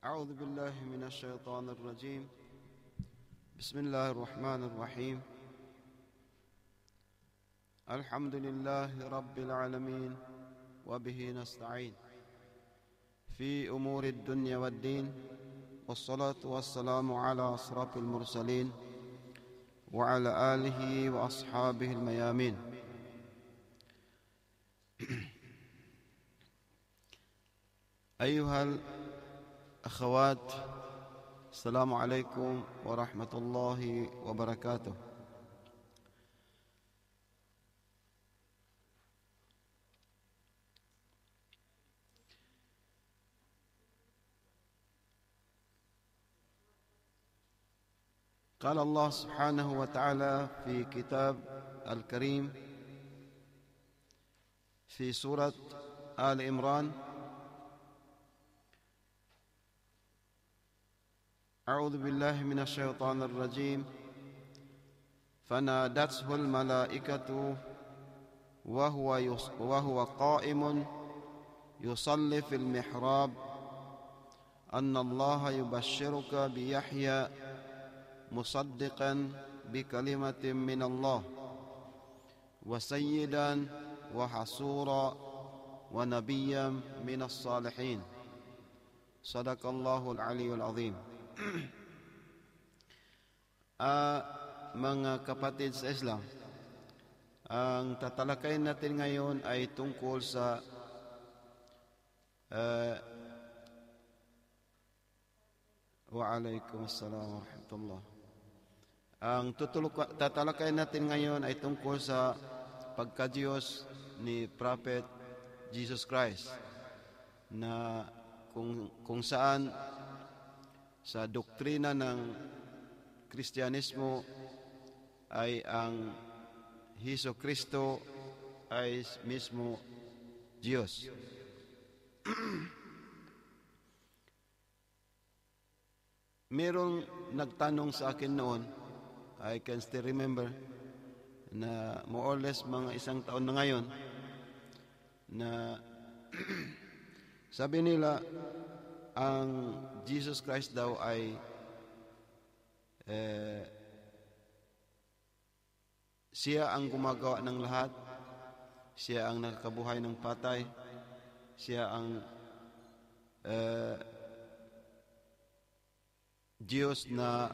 أعوذ بالله من الشيطان الرجيم بسم الله الرحمن الرحيم الحمد لله رب العالمين وبه نستعين في أمور الدنيا والدين والصلاة والسلام على أصراف المرسلين وعلى آله وأصحابه الميامين أيها أخوات السلام عليكم ورحمة الله وبركاته قال الله سبحانه وتعالى في كتاب الكريم في سورة آل إمران أعوذ بالله من الشيطان الرجيم فنادته الملائكة وهو, يص وهو قائم يصلي في المحراب أن الله يبشرك بيحيى مصدقا بكلمة من الله وسيدا وحصورا ونبيا من الصالحين صدق الله العلي العظيم uh, mga kapatid sa Islam, ang tatalakayin natin ngayon ay tungkol sa uh, wa alaikum assalam wa rahmatullah. Ang tutulok, tatalakayin natin ngayon ay tungkol sa pagkadiyos ni Prophet Jesus Christ na kung, kung saan sa doktrina ng Kristyanismo ay ang Hiso Kristo ay mismo Diyos. Merong nagtanong sa akin noon, I can still remember, na more or less mga isang taon na ngayon, na sabi nila, ang Jesus Christ daw ay eh, siya ang gumagawa ng lahat, siya ang nakabuhay ng patay, siya ang eh, Diyos na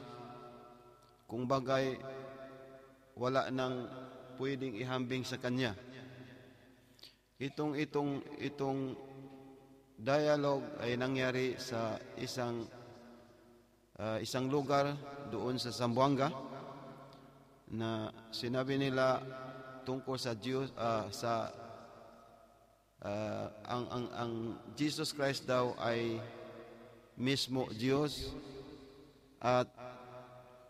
kung bagay wala nang pwedeng ihambing sa Kanya. Itong, itong, itong dialogue ay nangyari sa isang uh, isang lugar doon sa Sambuanga na sinabi nila tungkol sa Diyos uh, sa uh, ang ang ang Jesus Christ daw ay mismo Diyos at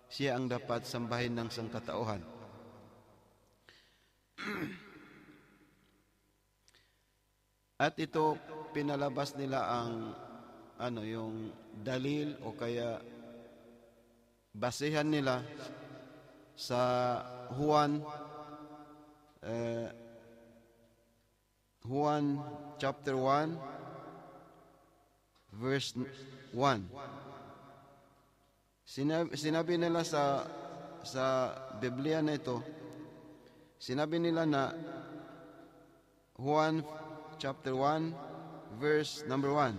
siya ang dapat sambahin ng sangkatauhan. At ito pinalabas nila ang ano yung dalil o kaya basehan nila sa Juan eh, Juan chapter 1 verse 1 sinabi, sinabi nila sa sa Biblia na ito sinabi nila na Juan chapter 1 verse number 1.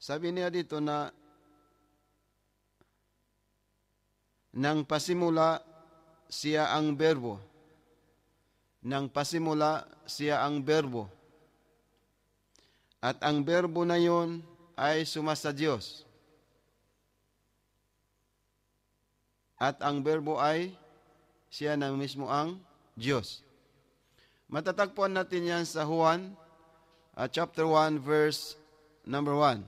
Sabi niya dito na Nang pasimula, siya ang berbo. Nang pasimula, siya ang berbo. At ang berbo na yon ay sumasa Diyos. At ang berbo ay siya na mismo ang Diyos. Matatagpuan natin yan sa Juan uh, chapter 1 verse number 1.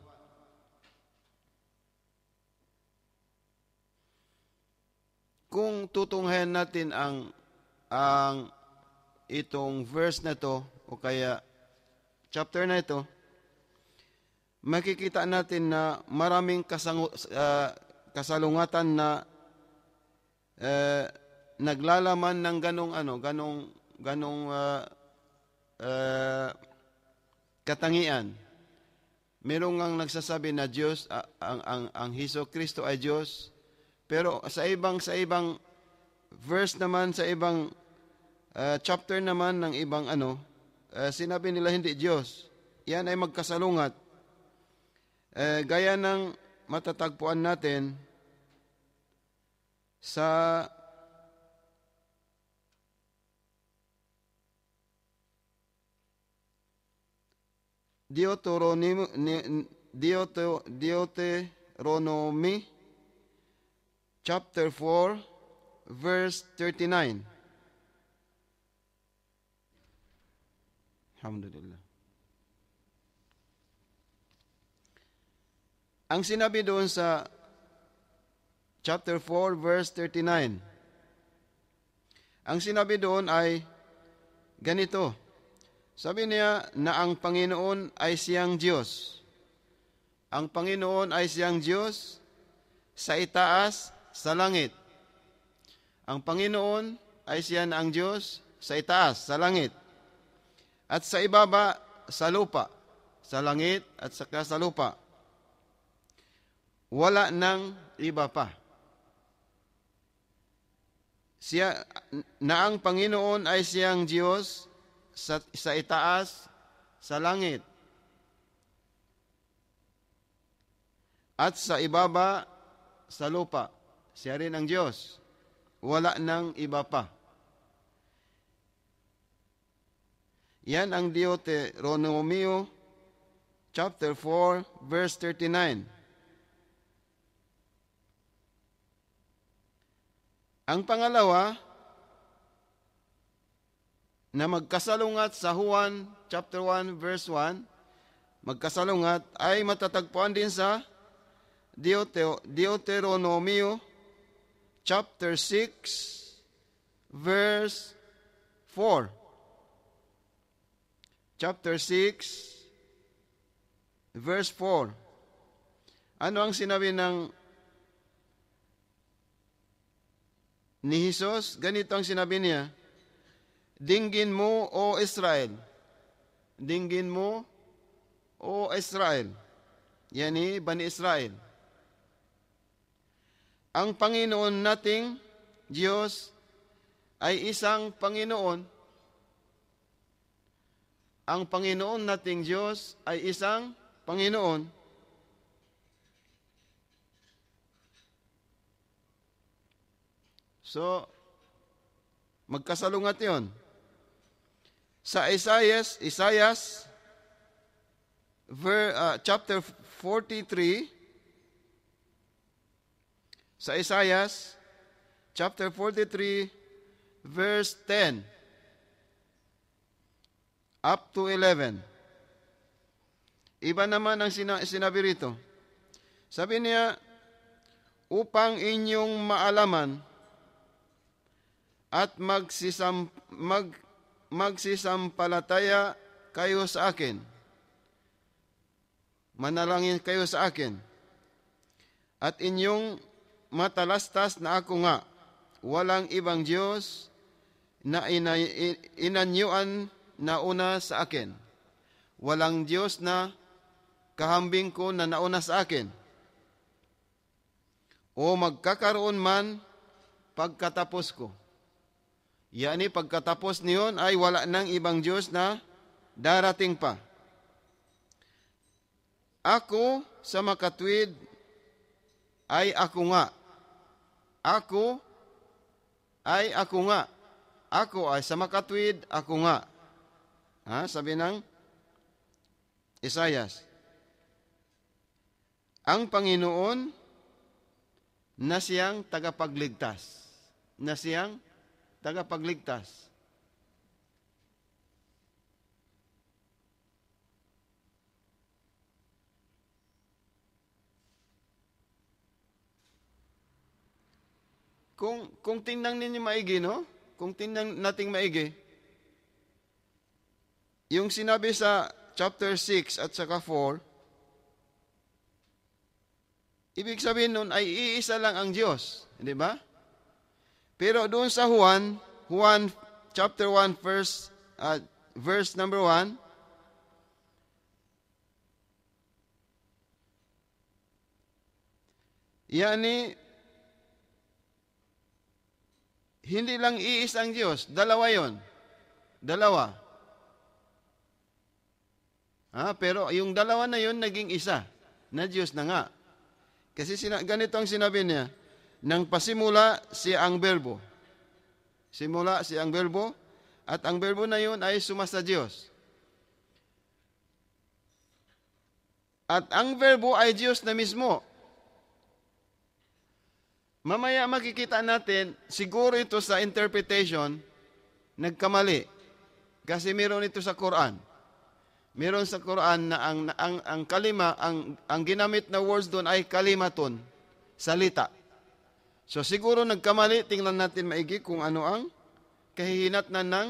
Kung tutunghayan natin ang ang itong verse na to o kaya chapter na ito, makikita natin na maraming kasangu, uh, kasalungatan na uh, naglalaman ng ganong ano, ganong ganong uh, uh, katangian. Merong ang nagsasabi na Diyos, ang, ang, ang Hiso Kristo ay Diyos. Pero sa ibang, sa ibang verse naman, sa ibang uh, chapter naman ng ibang ano, uh, sinabi nila hindi Diyos. Yan ay magkasalungat. Uh, gaya ng matatagpuan natin sa Deuteronomy chapter 4 verse 39. Alhamdulillah. Ang sinabi doon sa chapter 4 verse 39. Ang sinabi doon ay ganito. Sabi niya na ang Panginoon ay siyang Diyos. Ang Panginoon ay siyang Diyos sa itaas sa langit. Ang Panginoon ay siya ang Diyos sa itaas, sa langit. At sa ibaba, sa lupa. Sa langit at saka sa lupa. Wala nang iba pa. Siya, na ang Panginoon ay siyang Diyos sa, sa itaas sa langit at sa ibaba sa lupa. Siya rin ang Diyos. Wala nang iba pa. Yan ang Deuteronomio chapter 4 verse 39. Ang pangalawa, na magkasalungat sa Juan chapter 1 verse 1, magkasalungat ay matatagpuan din sa Deuteronomio chapter 6 verse 4. Chapter 6 verse 4. Ano ang sinabi ng ni Jesus? Ganito ang sinabi niya. Dinggin mo, O Israel. Dinggin mo, O Israel. Yani, eh, Bani Israel. Ang Panginoon nating Diyos ay isang Panginoon. Ang Panginoon nating Diyos ay isang Panginoon. So, magkasalungat yon. Sa Isaiah, Isaiah ver, uh, chapter 43, sa Isaiah chapter 43 verse 10 up to 11. Iba naman ang sina- sinabi rito. Sabi niya, upang inyong maalaman at magsisam, mag, magsisampalataya kayo sa akin. Manalangin kayo sa akin. At inyong matalastas na ako nga, walang ibang Diyos na inanyuan na una sa akin. Walang Diyos na kahambing ko na nauna sa akin. O magkakaroon man pagkatapos ko. Yani pagkatapos niyon ay wala nang ibang Diyos na darating pa. Ako sa makatwid ay ako nga. Ako ay ako nga. Ako ay sa makatwid, ako nga. Ha? Sabi ng Isayas. Ang Panginoon na siyang tagapagligtas, na siyang tagapagligtas. Kung kung tingnan ninyo maigi, no? Kung tingnan nating maigi, yung sinabi sa chapter 6 at saka 4, ibig sabihin nun ay iisa lang ang Diyos, Di ba? Pero doon sa Juan, Juan chapter 1 verse uh, verse number 1 Yani hindi lang iis ang Diyos, dalawa 'yon. Dalawa. Ah, pero yung dalawa na 'yon naging isa na Diyos na nga. Kasi sina- ganito ang sinabi niya. Nang pasimula si ang berbo. Simula si ang berbo at ang berbo na yun ay sumasa Diyos. At ang verbo ay Diyos na mismo. Mamaya makikita natin, siguro ito sa interpretation, nagkamali. Kasi meron ito sa Quran. Meron sa Quran na ang, ang, ang kalima, ang, ang ginamit na words doon ay kalimatun, salita. So siguro nagkamali, tingnan natin maigi kung ano ang kahihinatnan ng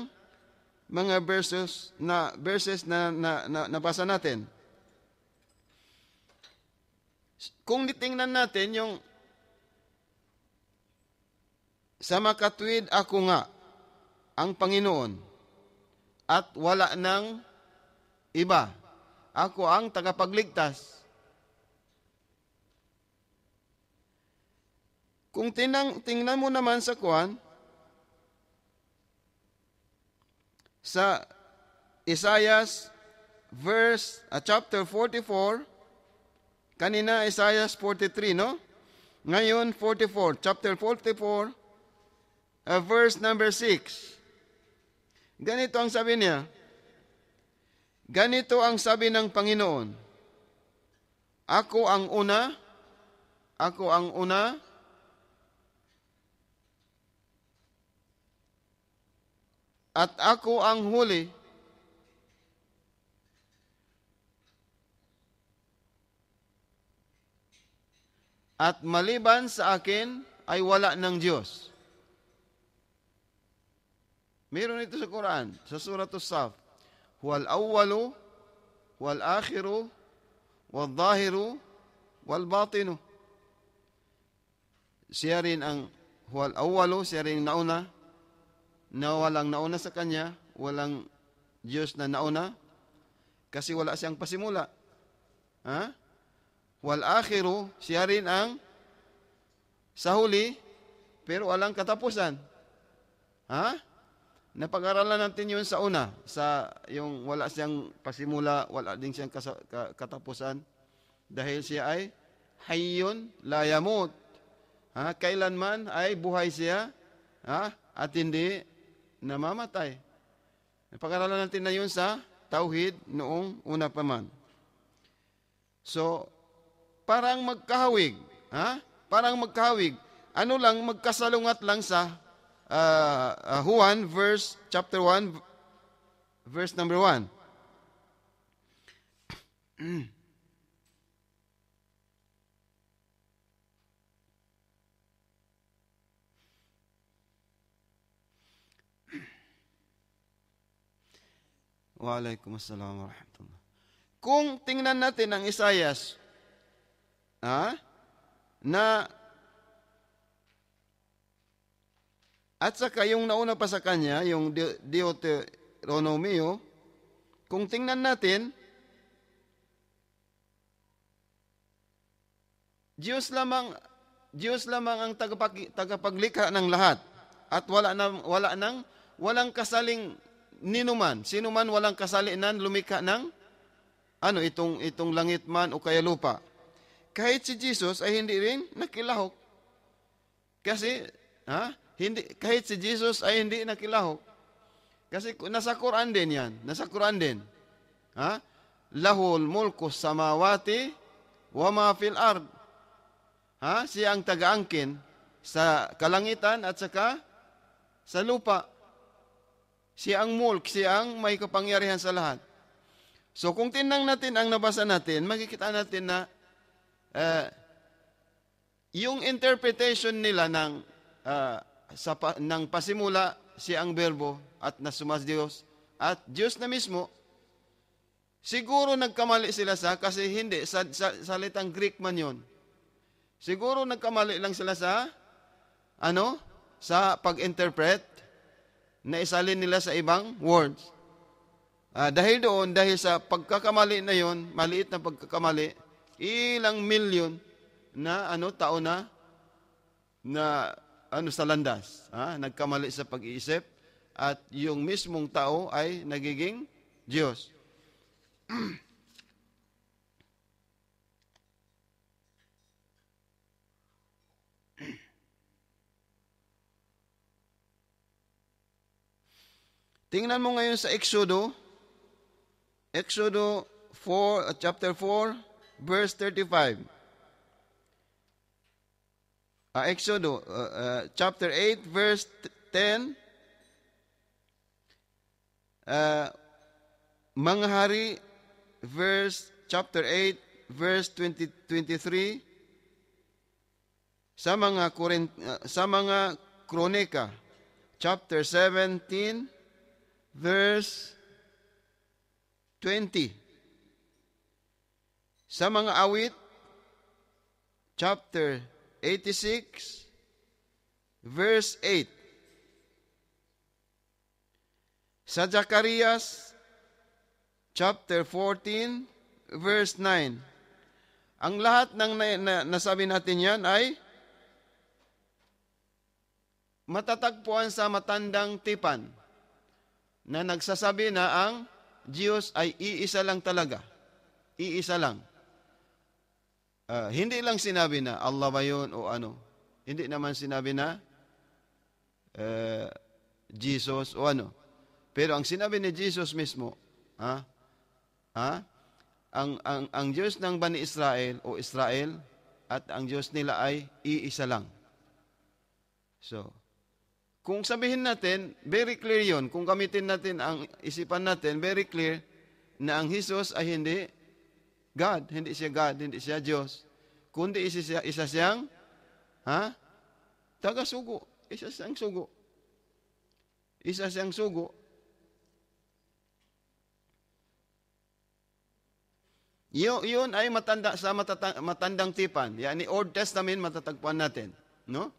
mga verses na verses na, na, na nabasa natin. Kung titingnan natin yung sa makatwid ako nga ang Panginoon at wala nang iba. Ako ang tagapagligtas. Kung tinang, tingnan mo naman sa kuan, sa Isaiah verse uh, chapter 44 kanina Isaiah 43 no ngayon 44 chapter 44 uh, ah, verse number 6 ganito ang sabi niya ganito ang sabi ng Panginoon ako ang una ako ang una at ako ang huli. At maliban sa akin ay wala ng Diyos. Meron ito sa Quran, sa Surah As-Saf. Huwal awwalu, wal akhiru, wal zahiru, wal batinu. Siya rin ang huwal awwalu, siya rin nauna, na walang nauna sa kanya, walang Diyos na nauna, kasi wala siyang pasimula. Ha? Wal akhiru, siya rin ang sa huli, pero walang katapusan. Ha? Napag-aralan natin yun sa una, sa yung wala siyang pasimula, wala din siyang katapusan, dahil siya ay hayyun la yamut. Ha? Kailanman ay buhay siya, ha? at hindi namamatay. Napag-aralan natin na yun sa tauhid noong una pa man. So, parang magkahawig, ha? Parang magkahawig. Ano lang, magkasalungat lang sa uh, uh, Juan verse chapter 1 verse number 1. Walaikum assalam wa rahmatullah. Kung tingnan natin ang Isayas, ha, na at saka yung nauna pa sa kanya, yung De Deuteronomy, kung tingnan natin, Diyos lamang Diyos lamang ang tagapag, tagapaglikha ng lahat at wala na wala nang walang kasaling nino man, sino man walang kasalinan, lumikha ng ano itong itong langit man o kaya lupa. Kahit si Jesus ay hindi rin nakilahok. Kasi ha, hindi kahit si Jesus ay hindi nakilahok. Kasi nasa Quran din 'yan, nasa Quran din. Ha? Lahul mulku samawati wa ma fil ard. Ha? Siya ang tagaangkin sa kalangitan at saka sa lupa si ang mulk, si ang may kapangyarihan sa lahat. So kung tinang natin ang nabasa natin, makikita natin na uh, yung interpretation nila ng uh, sa ng pasimula si ang berbo at nasumas Diyos at Diyos na mismo siguro nagkamali sila sa kasi hindi sa, sa salitang Greek man yon. Siguro nagkamali lang sila sa ano sa pag-interpret na isalin nila sa ibang words. Ah, dahil doon, dahil sa pagkakamali na yon, maliit na pagkakamali, ilang milyon na ano tao na na ano sa landas, ha? nagkamali sa pag-iisip at yung mismong tao ay nagiging Diyos. Tingnan mo ngayon sa Exodo, Exodo 4, uh, chapter 4, verse 35. Uh, ah, Exodo, uh, uh, chapter 8, verse 10. Uh, ah, mga hari, verse, chapter 8, verse 20, 23. Sa mga, Korint, uh, sa mga kronika, chapter 17, verse 20. Sa mga awit, chapter 86, verse 8. Sa Zacarias, chapter 14, verse 9. Ang lahat ng na, na, nasabi natin yan ay matatagpuan sa matandang tipan na nagsasabi na ang Diyos ay iisa lang talaga. Iisa lang. Uh, hindi lang sinabi na Allah ba yun o ano. Hindi naman sinabi na uh, Jesus o ano. Pero ang sinabi ni Jesus mismo, ha? Ha? Ang, ang, ang Diyos ng Bani Israel o Israel at ang Diyos nila ay iisa lang. So, kung sabihin natin, very clear yon. Kung gamitin natin ang isipan natin, very clear na ang Jesus ay hindi God. Hindi siya God, hindi siya Diyos. Kundi isa, siya, isa siyang, ha? tagasugo. sugo Isa siyang sugo. Isa siyang sugo. Yun, yun ay matanda sa matatang, matandang tipan. Yani Old Testament matatagpuan natin. No?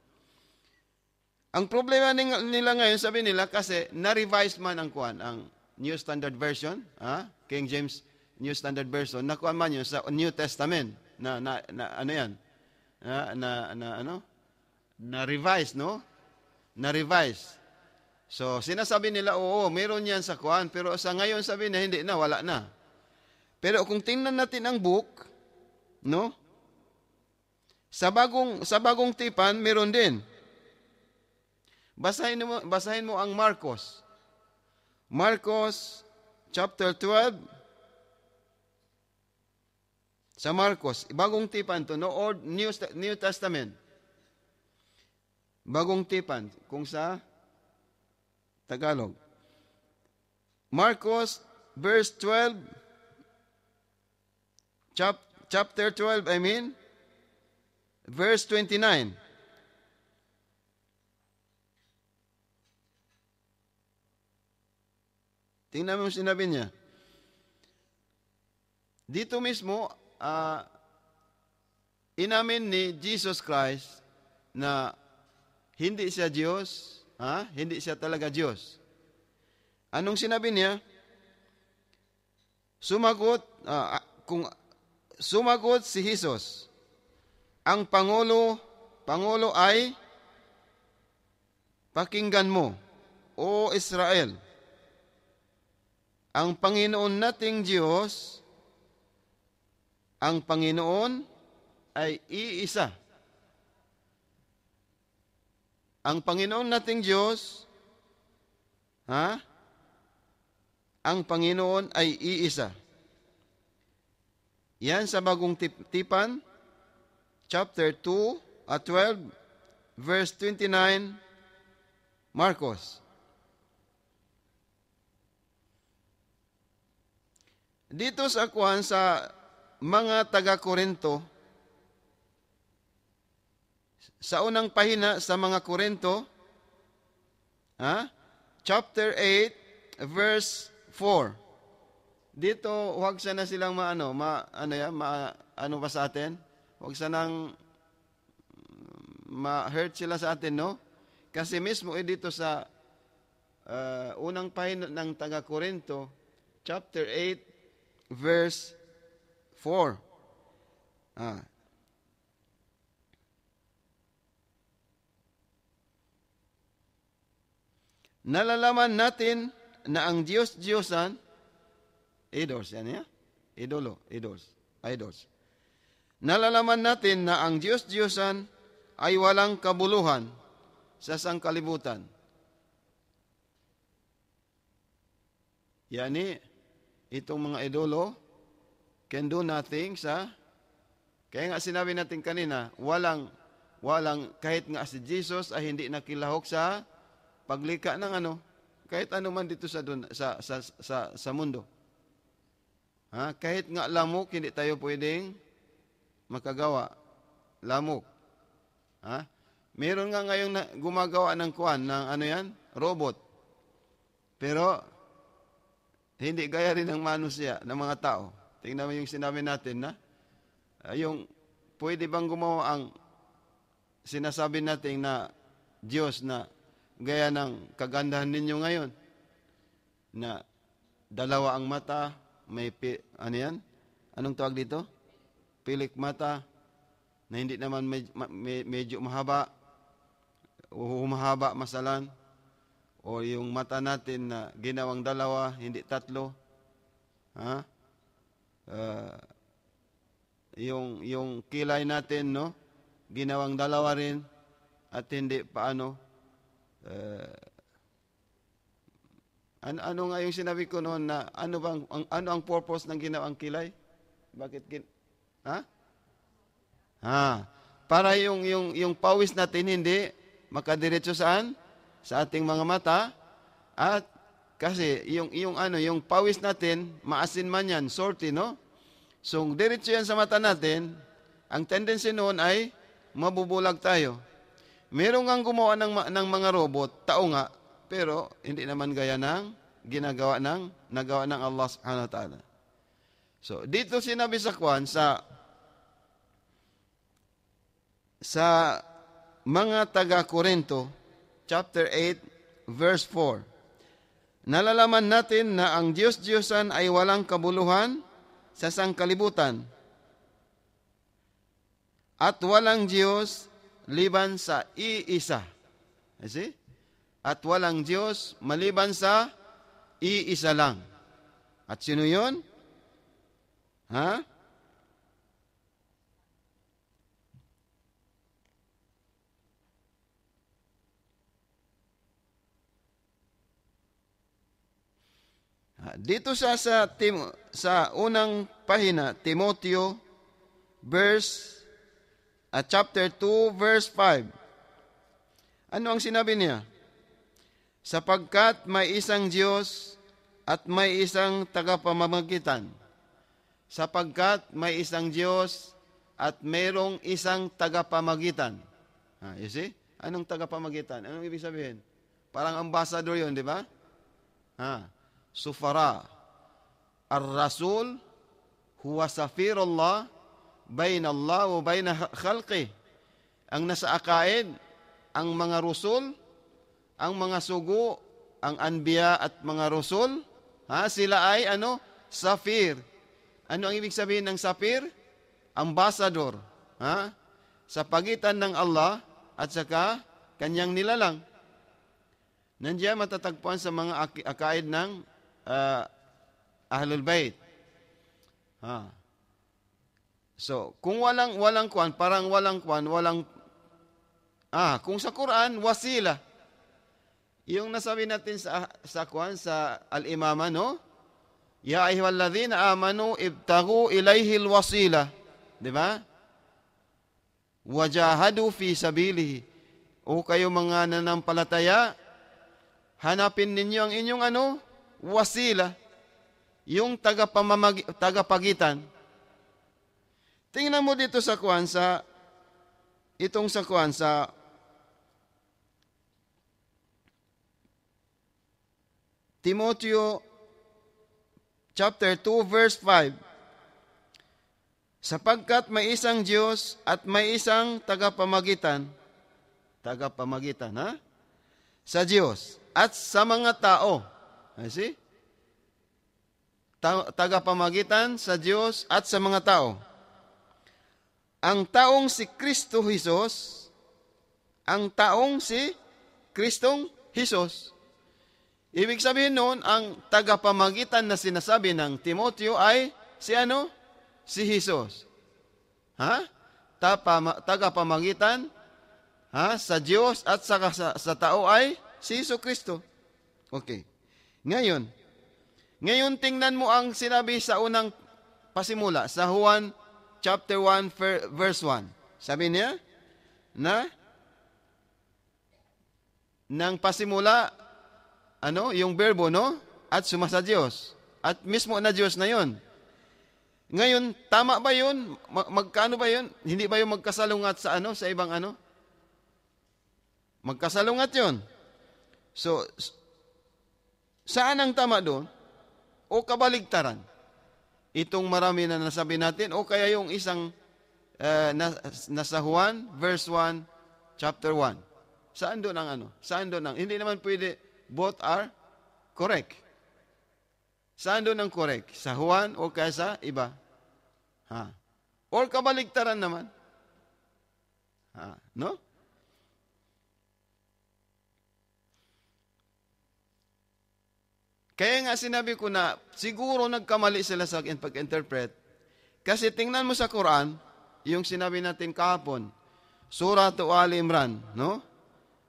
Ang problema nila ngayon, sabi nila, kasi na-revise man ang kuan, ang New Standard Version, ha? King James New Standard Version, nakuha man yun sa New Testament, na, na, na ano yan, na, na, na ano, na-revise, no? Na-revise. So, sinasabi nila, oo, meron yan sa kuan, pero sa ngayon sabi na, hindi na, wala na. Pero kung tingnan natin ang book, no? Sa bagong, sa bagong tipan, meron din. Basahin mo, basahin mo ang Marcos. Marcos chapter 12. Sa Marcos, bagong tipan to, no Old New, New Testament. Bagong tipan kung sa Tagalog. Marcos verse 12 chap, chapter 12 I mean verse 29 Tingnan mo sinabi niya. Dito mismo, uh, inamin ni Jesus Christ na hindi siya Diyos, ha? hindi siya talaga Diyos. Anong sinabi niya? Sumagot, uh, kung sumagot si Jesus, ang Pangulo, Pangulo ay pakinggan mo, O Israel ang Panginoon nating Diyos, ang Panginoon ay iisa. Ang Panginoon nating Diyos, ha? Ang Panginoon ay iisa. Yan sa bagong tipan, chapter 2 at 12, verse 29, Marcos. Dito sa kuhan sa mga taga-Korinto, sa unang pahina sa mga Korinto, ha? chapter 8, verse 4. Dito, huwag sana silang maano, ma, ano yan, ma, ano pa sa atin? Huwag sanang mm, ma-hurt sila sa atin, no? Kasi mismo eh, dito sa uh, unang pahina ng taga-Korinto, chapter 8, verse 4. Ah. Nalalaman natin na ang Diyos-Diyosan, idols yan ya? Idolo, idols, idols. Nalalaman natin na ang Diyos-Diyosan ay walang kabuluhan sa sangkalibutan. Yani, itong mga idolo can do nothing sa kaya nga sinabi natin kanina, walang walang kahit nga si Jesus ay hindi nakilahok sa paglika ng ano, kahit ano man dito sa dun, sa, sa sa sa mundo. Ha? Kahit nga lamok hindi tayo pwedeng makagawa lamok. Ha? Meron nga ngayon gumagawa ng kuan ng ano yan, robot. Pero hindi gaya rin ng manusya ng mga tao. Tingnan mo yung sinabi natin na ah, yung pwede bang gumawa ang sinasabi natin na Diyos na gaya ng kagandahan ninyo ngayon na dalawa ang mata, may pi, ano yan? Anong tawag dito? Pilik mata na hindi naman med, medyo mahaba, humahaba masalan, o yung mata natin na ginawang dalawa, hindi tatlo. Ha? Uh, yung yung kilay natin, no? Ginawang dalawa rin at hindi paano uh, an ano nga yung sinabi ko noon na ano bang ang, ano ang purpose ng ginawang kilay? Bakit gin Ha? Ha. Para yung yung yung pawis natin hindi makadiretso saan? sa ating mga mata at kasi yung yung ano yung pawis natin maasin man yan sorty no so diretso yan sa mata natin ang tendency noon ay mabubulag tayo merong ang gumawa ng ng mga robot tao nga pero hindi naman gaya ng ginagawa ng nagawa ng Allah Subhanahu wa taala so dito sinabi sa kwan sa sa mga taga Korento chapter 8 verse 4. Nalalaman natin na ang Diyos-Diyosan ay walang kabuluhan sa sangkalibutan at walang Diyos liban sa iisa. You see? At walang Diyos maliban sa iisa lang. At sino yun? Ha? Huh? Dito sa sa, Tim, sa unang pahina, Timoteo verse uh, chapter 2 verse 5. Ano ang sinabi niya? Sapagkat may isang Diyos at may isang tagapamamagitan. Sapagkat may isang Diyos at mayroong isang tagapamagitan. Ha, ah, you see? Anong tagapamagitan? Anong ibig sabihin? Parang ambassador yon di ba? Ha. Ah sufara. Ar-Rasul huwa safirullah bain Allah wa bain khalqi Ang nasa akain ang mga rusul, ang mga sugo, ang anbiya at mga rusul, ha, sila ay ano? Safir. Ano ang ibig sabihin ng safir? Ambassador. Ha? Sa pagitan ng Allah at saka kanyang nilalang. Nandiyan matatagpuan sa mga akaid ng Uh, Ahlul Bayt. Ha. So, kung walang walang kwan, parang walang kwan, walang Ah, kung sa Quran wasila. Yung nasabi natin sa sa kuan sa al-imama no? Ya ayyuhalladhina amanu ibtagu ilayhi al-wasila. 'Di ba? Wajahadu fi sabilihi. O kayo mga nanampalataya, hanapin ninyo ang inyong ano? wasila, yung tagapamamag, tagapagitan. Tingnan mo dito sa kuan itong sa kuan sa Timoteo chapter 2 verse 5. Sapagkat may isang Diyos at may isang tagapamagitan, tagapamagitan ha? Sa Diyos at sa mga tao I see? Ta- tagapamagitan sa Diyos at sa mga tao. Ang taong si Kristo Jesus, ang taong si Kristong Jesus. Ibig sabihin noon, ang tagapamagitan na sinasabi ng Timoteo ay si ano? Si Jesus. Ha? Tapama, tagapamagitan ha? sa Diyos at sa, sa, sa tao ay si Iso Kristo. Okay. Ngayon, ngayon tingnan mo ang sinabi sa unang pasimula sa Juan chapter 1 verse 1. Sabi niya na nang pasimula ano yung verbo no at suma sa Diyos at mismo na Diyos na yon. Ngayon, tama ba yon? Mag- magkano ba yon? Hindi ba yun magkasalungat sa ano? Sa ibang ano? Magkasalungat yon. So, Saan ang tama doon? O kabaligtaran? Itong marami na nasabi natin o kaya yung isang uh, nasa Juan verse 1 chapter 1. Saan doon ang ano? Saan doon ang hindi naman pwede both are correct. Saan doon ang correct? Sa Juan o kaya sa iba? Ha. Or kabaligtaran naman. Ha, no? Kaya nga sinabi ko na siguro nagkamali sila sa pag-interpret. Kasi tingnan mo sa Quran, yung sinabi natin kahapon, Surah Al Imran, no?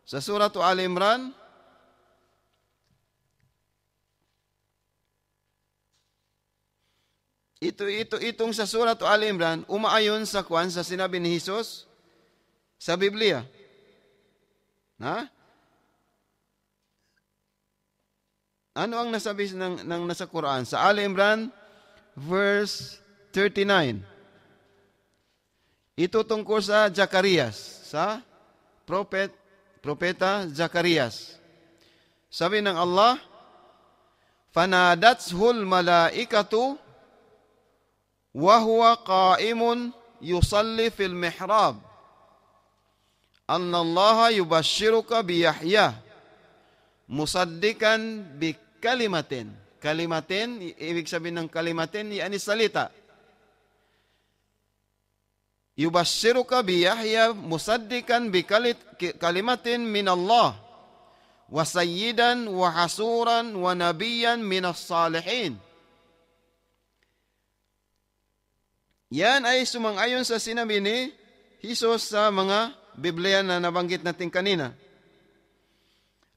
Sa Surah Al Imran, ito, ito, itong sa Surah Al Imran, umaayon sa kwan sa sinabi ni Jesus sa Biblia. Ha? Ano ang nasabi ng, ng nasa Quran? Sa Al Imran, verse 39. Ito tungkol sa Zacarias, sa prophet, propeta Zacarias. Sabi ng Allah, Fanadathul malaikatu wa huwa qa'imun yusalli fil mihrab. Anna Allah yubashiruka bi Yahya musaddikan bi kalimatin. Kalimatin, ibig sabihin ng kalimatin, yan is salita. Yubashiru ka bi Yahya musaddikan bi kalimatin min Allah wa sayyidan wa hasuran wa nabiyan min as-salihin. Yan ay sumang-ayon sa sinabi ni Hesus sa mga Biblia na nabanggit natin kanina.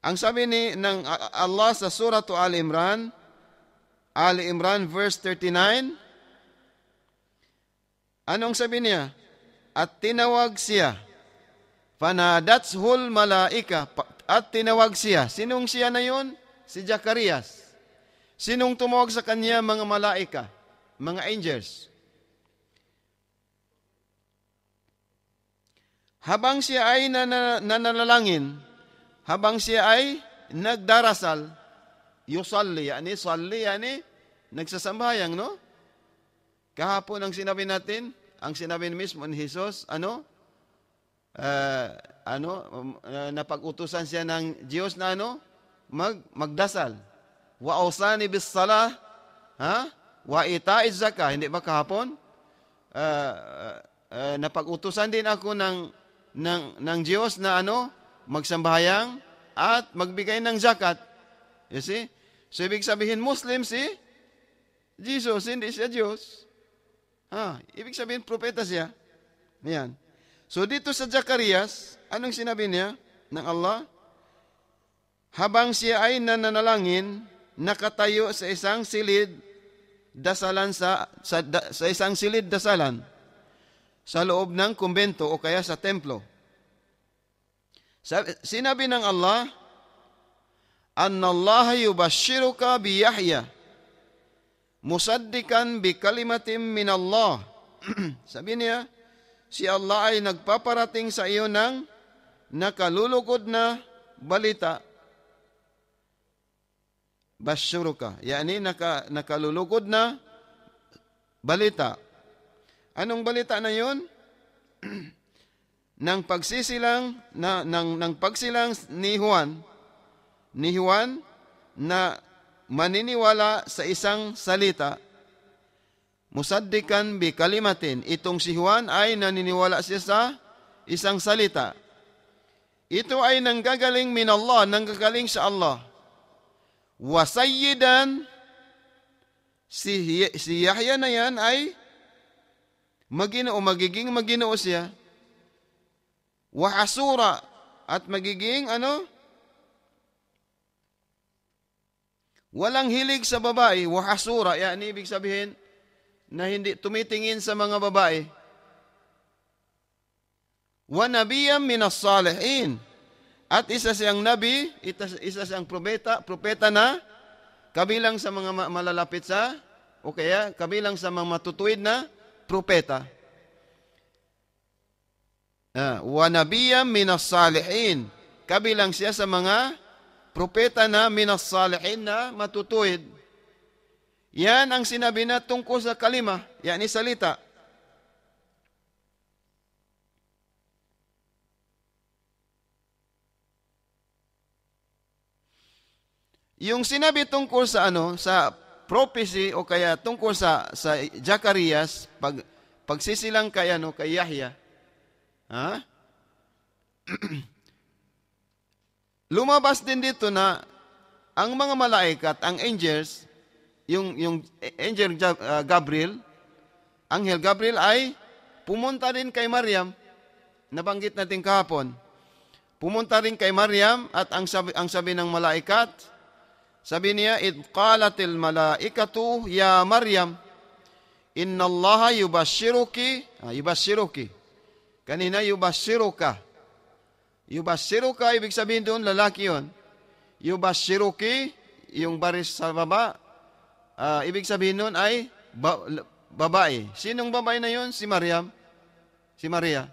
Ang sabi ni ng Allah sa Surah to Al Imran, Al Imran verse 39, anong sabi niya? At tinawag siya, fanadathul malaika, at tinawag siya. Sinong siya na yun? Si Jacarias. Sinong tumawag sa kanya mga malaika, mga angels? Habang siya ay nan nananalangin, habang siya ay nagdarasal, yusalli, yani salli, yani nagsasambayang, no? Kahapon ang sinabi natin, ang sinabi mismo ni Jesus, ano? Uh, ano, uh, napag-utusan siya ng Diyos na ano? Mag, magdasal. Wa usani bis salah, ha? Wa ita'iz zakah, hindi ba kahapon? Uh, uh, uh, napag-utusan din ako ng ng ng Diyos na ano? magsambahayang, at magbigay ng zakat. You see? So, ibig sabihin, Muslim si Jesus, hindi siya Diyos. Ha, ibig sabihin, propeta siya. Yan. So, dito sa Zacarias, anong sinabi niya ng Allah? Habang siya ay nananalangin, nakatayo sa isang silid dasalan sa, sa, da, sa isang silid dasalan sa loob ng kumbento o kaya sa templo. Sabi, sinabi ng Allah, Anna Allah yubashiruka bi Yahya, musaddikan bi kalimatim min Allah. Sabi niya, si Allah ay nagpaparating sa iyo ng nakalulugod na balita. Bashuruka, yani naka, nakalulugod na balita. Anong balita na yun? ng pagsisilang na ng ng pagsilang ni Juan ni Juan na maniniwala sa isang salita musaddikan bi kalimatin itong si Juan ay naniniwala siya sa isang salita ito ay nanggagaling min Allah nanggagaling sa Allah wa sayyidan si si Yahya na yan ay magino magiging magino siya wa hasura at magiging ano? Walang hilig sa babae, wa hasura, yan ibig sabihin na hindi tumitingin sa mga babae. Wa nabiyam minas salihin. At isa siyang nabi, isa siyang propeta, propeta na kabilang sa mga malalapit sa o kaya kabilang sa mga matutuwid na propeta. Ah, wa nabiyyan minas salihin. Kabilang siya sa mga propeta na minas salihin na matutuwid. Yan ang sinabi na tungkol sa kalima, yan ni salita. Yung sinabi tungkol sa ano, sa prophecy o kaya tungkol sa sa Zacharias pag pagsisilang kay ano kay Yahya Ha? Lumabas din dito na ang mga malaikat, ang angels, yung yung angel uh, Gabriel, Angel Gabriel ay pumunta rin kay Mariam. Nabanggit natin kahapon. Pumunta rin kay Mariam at ang sabi, ang sabi ng malaikat, sabi niya, "Id qalatil malaikatu ya Maryam, inna Allaha yubashiruki, ah, yubashiruki Kanina, yubasiro ka. Yubasiro ka, ibig sabihin doon, lalaki yon. Yubasiro ki, yung baris sa baba, uh, ibig sabihin noon ay ba- babae. Sinong babae na yon? Si Mariam. Si Maria.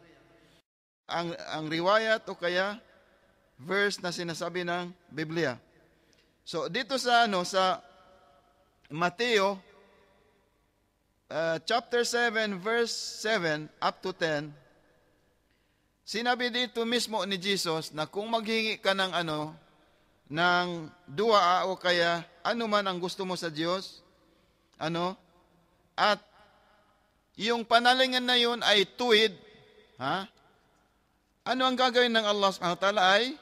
Ang, ang riwayat o kaya verse na sinasabi ng Biblia. So dito sa ano sa Mateo uh, chapter 7 verse 7 up to 10 Sinabi dito mismo ni Jesus na kung maghingi ka ng ano, ng dua o kaya ano man ang gusto mo sa Diyos, ano, at yung panalingan na yun ay tuwid, ha? Ano ang gagawin ng Allah subhanahu wa ta'ala ay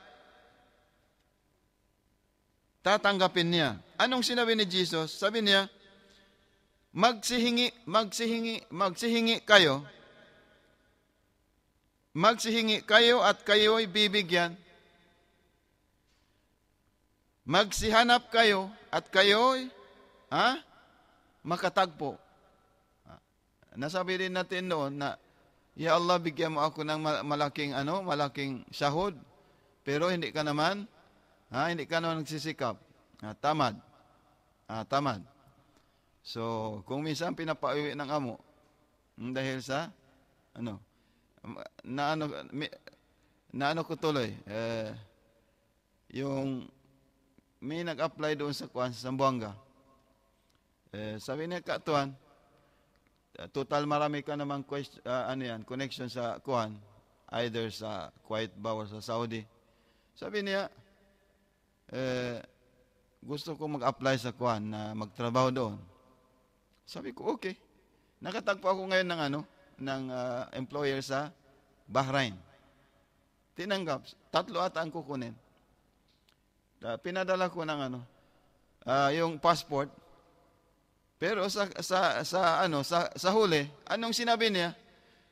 tatanggapin niya. Anong sinabi ni Jesus? Sabi niya, magsihingi, magsihingi, magsihingi kayo Magsihingi kayo at kayo'y bibigyan. Magsihanap kayo at kayo'y ha? makatagpo. Nasabi din natin noon na Ya Allah, bigyan mo ako ng malaking ano, malaking sahod. Pero hindi ka naman, ha, hindi ka naman nagsisikap. Ha, ah, tamad. Ha, ah, tamad. So, kung minsan pinapauwi ng amo, hmm, dahil sa, ano, na ano, na ano ko tuloy, eh, yung may nag-apply doon sa kuan sa Zamboanga. Eh, sabi niya ka tuan, eh, total marami ka namang question, uh, ah, ano yan, connection sa kuan, either sa Kuwait ba or sa Saudi. Sabi niya, eh, gusto ko mag-apply sa kuan na magtrabaho doon. Sabi ko, okay. Nakatagpo ako ngayon ng ano, ng uh, employer sa Bahrain. Tinanggap. Tatlo ata ang kukunin. Uh, pinadala ko ng ano, uh, yung passport. Pero sa, sa, sa, ano, sa, sa huli, anong sinabi niya?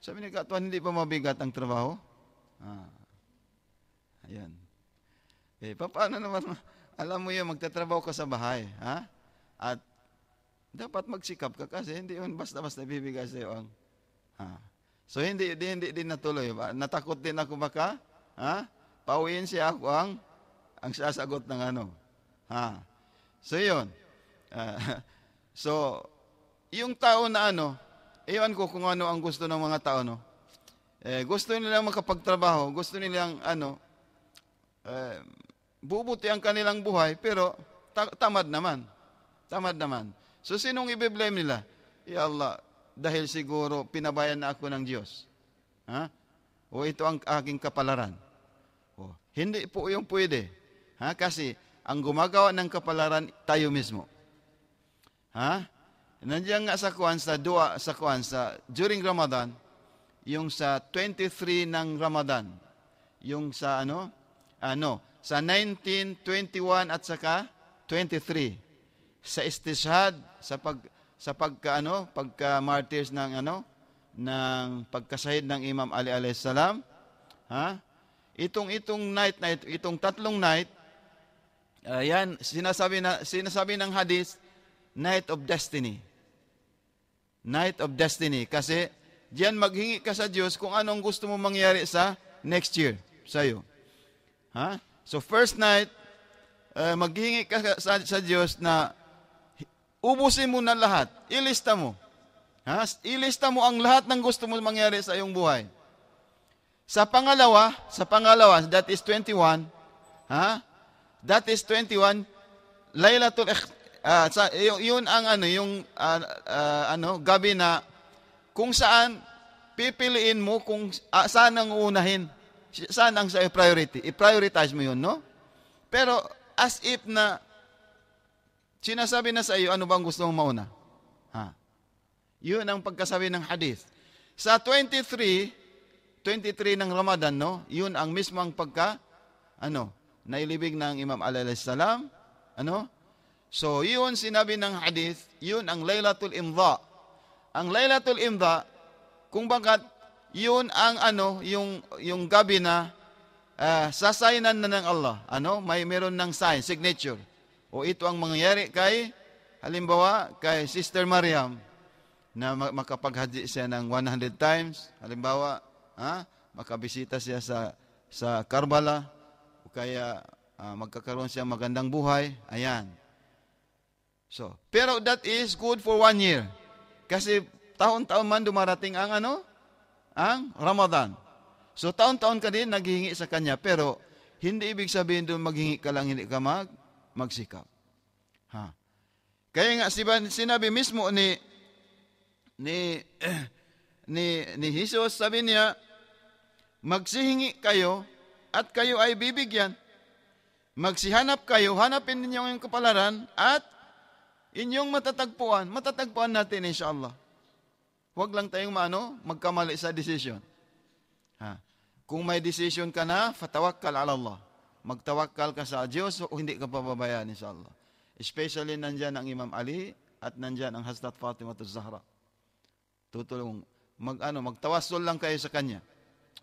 Sabi ni Katuan, hindi pa mabigat ang trabaho? Ah, ayan. Eh, paano naman, alam mo yun, magtatrabaho ka sa bahay, ha? At dapat magsikap ka kasi hindi yun basta-basta bibigay sa ang Ha. So hindi hindi din natuloy. Ah, natakot din ako baka ha? Pauwiin siya ako ang ang sasagot ng ano. Ha. So 'yun. Uh, so yung tao na ano, iwan ko kung ano ang gusto ng mga tao no. Eh, gusto nilang makapagtrabaho, gusto nilang ano eh, bubuti ang kanilang buhay pero ta- tamad naman. Tamad naman. So sinong i nila? Ya Allah, dahil siguro pinabayan na ako ng Diyos. Ha? O ito ang aking kapalaran. O, hindi po yung pwede. Ha? Kasi ang gumagawa ng kapalaran tayo mismo. Ha? Nandiyan nga sa kuan sa dua sa kuan sa during Ramadan, yung sa 23 ng Ramadan, yung sa ano? Ano? Sa 19, 21 at saka 23. Sa istishad, sa pag sa pagka ano, pagka martyrs ng ano ng pagkasahid ng Imam Ali alayhis salam. Ha? Itong itong night na itong tatlong night ayan sinasabi na sinasabi ng hadith night of destiny. Night of destiny kasi diyan maghingi ka sa Diyos kung anong gusto mo mangyari sa next year sa iyo. Ha? So first night uh, maghingi ka sa, sa Diyos na Ubusin mo na lahat. Ilista mo. Ha? Ilista mo ang lahat ng gusto mo mangyari sa iyong buhay. Sa pangalawa, sa pangalawa, that is 21, ha? That is 21, Laylatul uh, sa, yun, yun ang ano, yung uh, uh, ano, gabi na kung saan pipiliin mo kung uh, saan ang uunahin. Saan ang sa priority? I-prioritize mo yun, no? Pero as if na Sinasabi na sa iyo, ano bang gusto mong mauna? Ha? Yun ang pagkasabi ng hadith. Sa 23, 23 ng Ramadan, no? Yun ang mismo ang pagka, ano, nailibig ng Imam alayhi salam, ano? So, yun sinabi ng hadith, yun ang Laylatul Imdha. Ang Laylatul Imdha, kung bakit yun ang ano, yung, yung gabi na uh, ah, sasainan na ng Allah. Ano? May meron ng sign, signature. O ito ang mangyayari kay, halimbawa, kay Sister Mariam na makapaghadji siya ng 100 times. Halimbawa, ha? makabisita siya sa sa Karbala o kaya uh, magkakaroon siya magandang buhay. Ayan. So, pero that is good for one year. Kasi taon-taon man dumarating ang ano? Ang Ramadan. So, taon-taon ka din naghihingi sa kanya. Pero, hindi ibig sabihin doon maghingi ka lang, hindi ka mag magsikap. Ha. Kaya nga sinabi mismo ni ni ni ni Jesus sabi niya magsihingi kayo at kayo ay bibigyan. Magsihanap kayo, hanapin ninyo ang kapalaran at inyong matatagpuan. Matatagpuan natin inshallah. Huwag lang tayong maano, magkamali sa decision. Ha. Kung may decision ka na, fatawakkal ala Allah magtawakal ka sa Diyos o hindi ka pababayaan inshallah. Especially nandyan ang Imam Ali at nandyan ang Hazrat Fatima at Zahra. Tutulong, mag, ano, magtawasol lang kayo sa Kanya.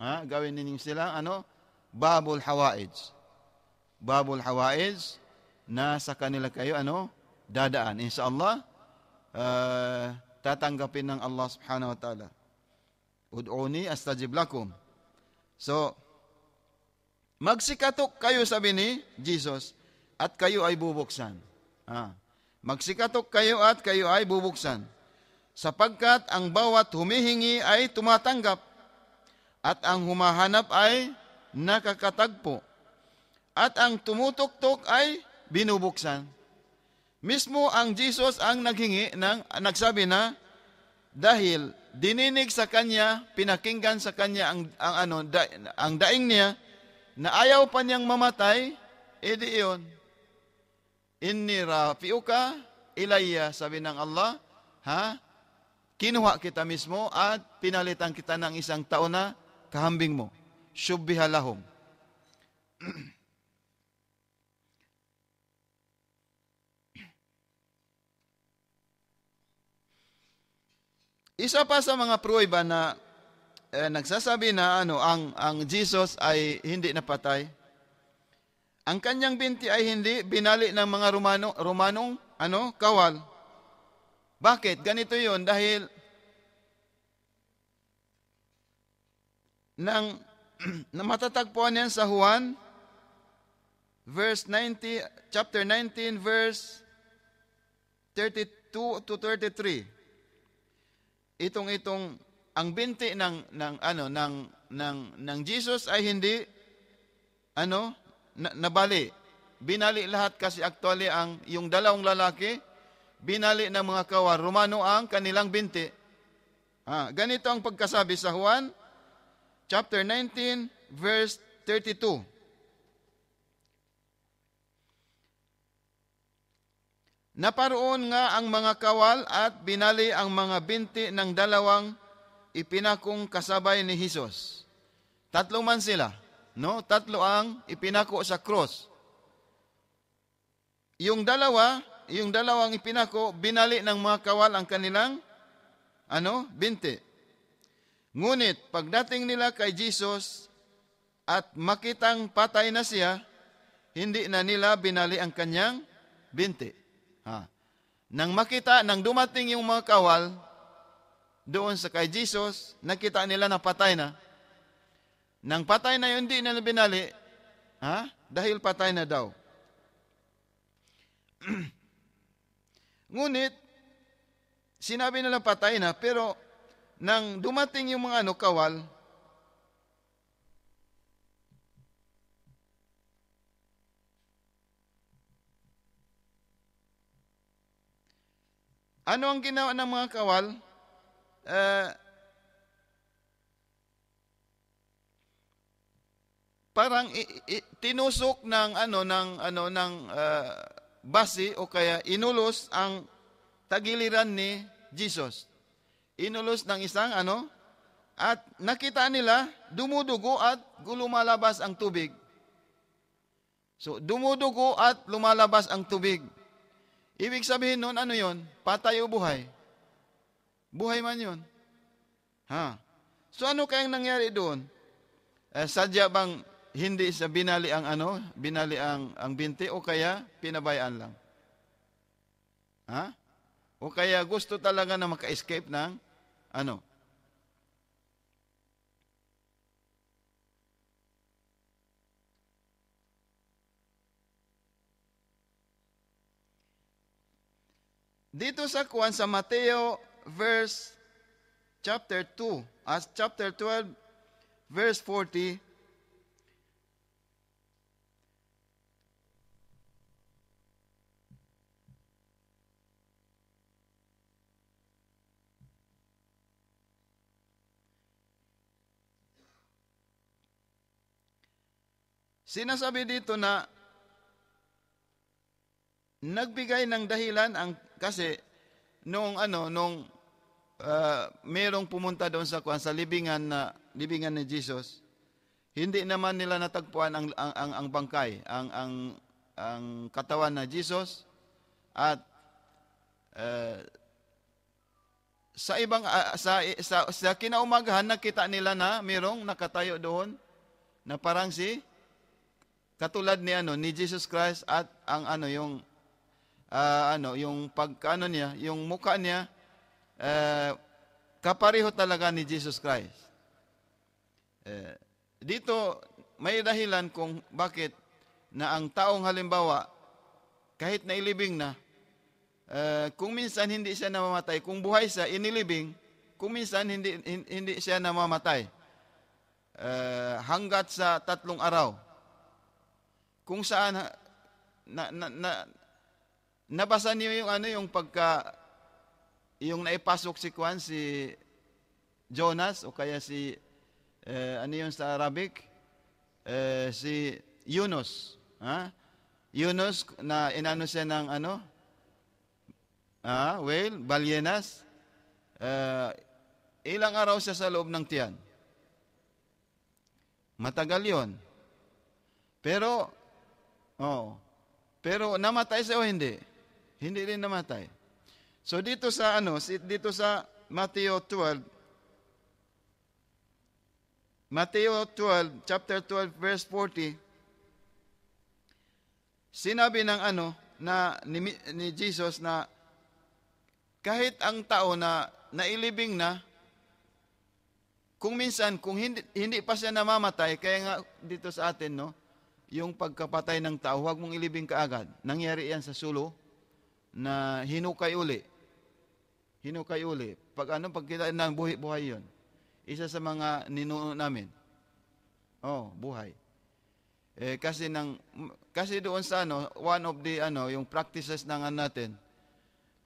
Ha? Gawin ninyo sila, ano, Babul Hawaij. Babul Hawaij, na sa kanila kayo, ano, dadaan. InsyaAllah, uh, ah, tatanggapin ng Allah subhanahu wa ta'ala. Ud'uni astajib lakum. So, Magsikatok kayo, sabi ni Jesus, at kayo ay bubuksan. Ha? Magsikatok kayo at kayo ay bubuksan. Sapagkat ang bawat humihingi ay tumatanggap at ang humahanap ay nakakatagpo at ang tumutuktok ay binubuksan. Mismo ang Jesus ang naghingi ng nagsabi na dahil dininig sa kanya, pinakinggan sa kanya ang, ang ano da, ang daing niya, na ayaw pa niyang mamatay, edi iyon. Inni rafiuka ilayya, sabi ng Allah, ha? Kinuha kita mismo at pinalitan kita ng isang taon na kahambing mo. Shubbiha lahum. Isa pa sa mga pruweba na eh, nagsasabi na ano ang ang Jesus ay hindi napatay. Ang kanyang binti ay hindi binali ng mga Romano Romanong ano kawal. Bakit ganito 'yon? Dahil nang na matatagpuan yan sa Juan verse 90 chapter 19 verse 32 to 33. Itong itong ang binti ng ng ano ng ng ng Jesus ay hindi ano na, nabali. Binali lahat kasi actually ang yung dalawang lalaki binali ng mga kawar Romano ang kanilang binti. Ah, ganito ang pagkasabi sa Juan chapter 19 verse 32. Naparoon nga ang mga kawal at binali ang mga binti ng dalawang ipinakong kasabay ni Jesus. Tatlo man sila, no? Tatlo ang ipinako sa cross. Yung dalawa, yung dalawang ipinako, binali ng mga kawal ang kanilang ano, binti. Ngunit pagdating nila kay Jesus at makitang patay na siya, hindi na nila binali ang kanyang binti. Ha. Nang makita, nang dumating yung mga kawal, doon sa kay Jesus, nakita nila na patay na. Nang patay na yun, hindi na binali. Ha? Dahil patay na daw. Ngunit, sinabi nila patay na, pero nang dumating yung mga ano, kawal, ano ang ginawa ng mga kawal? uh, parang i, i, tinusok ng ano ng ano ng uh, basi o kaya inulos ang tagiliran ni Jesus. Inulos ng isang ano at nakita nila dumudugo at lumalabas ang tubig. So dumudugo at lumalabas ang tubig. Ibig sabihin noon ano 'yon? Patay o buhay? Buhay man yun. Ha? So ano kayang nangyari doon? Eh, sadya bang hindi sa binali ang ano, binali ang, ang binti o kaya pinabayaan lang? Ha? O kaya gusto talaga na maka-escape ng ano? Dito sa kuan sa Mateo verse chapter 2, as chapter 12, verse 40, Sinasabi dito na nagbigay ng dahilan ang kasi noong ano noong uh, merong pumunta doon sa kuan sa libingan na libingan ni Jesus. Hindi naman nila natagpuan ang ang ang, ang bangkay, ang ang ang katawan na Jesus at uh, sa ibang uh, sa, sa sa kinaumagahan nakita nila na merong nakatayo doon na parang si katulad ni ano ni Jesus Christ at ang ano yung uh, ano yung pagkano niya, yung mukha niya eh, kapareho talaga ni Jesus Christ. Eh, dito, may dahilan kung bakit na ang taong halimbawa, kahit nailibing na, eh, kung minsan hindi siya namamatay, kung buhay siya, inilibing, kung minsan hindi, hindi siya namamatay. eh, hanggat sa tatlong araw. Kung saan na, na, na, nabasa niyo yung ano yung pagka yung naipasok si Kwan, si Jonas, o kaya si, eh, ano yun sa Arabic? Eh, si Yunus. Ha? Yunus, na inano siya ng ano? Ah, whale, balyenas. Eh, ilang araw siya sa loob ng tiyan. Matagal yon. Pero, oh, pero namatay siya o hindi? Hindi rin namatay. So dito sa ano, dito sa Matthew 12 Matthew 12 chapter 12 verse 40 Sinabi ng ano na ni, ni Jesus na kahit ang tao na nailibing na kung minsan kung hindi, hindi pa siya namamatay kaya nga dito sa atin no yung pagkapatay ng tao huwag mong ilibing kaagad nangyari yan sa sulo na hinukay uli hinukay uli. Pag ano, pag kita na buhay-buhay yon. Isa sa mga ninuno namin. Oh, buhay. Eh, kasi nang kasi doon sa ano, one of the ano, yung practices ng natin.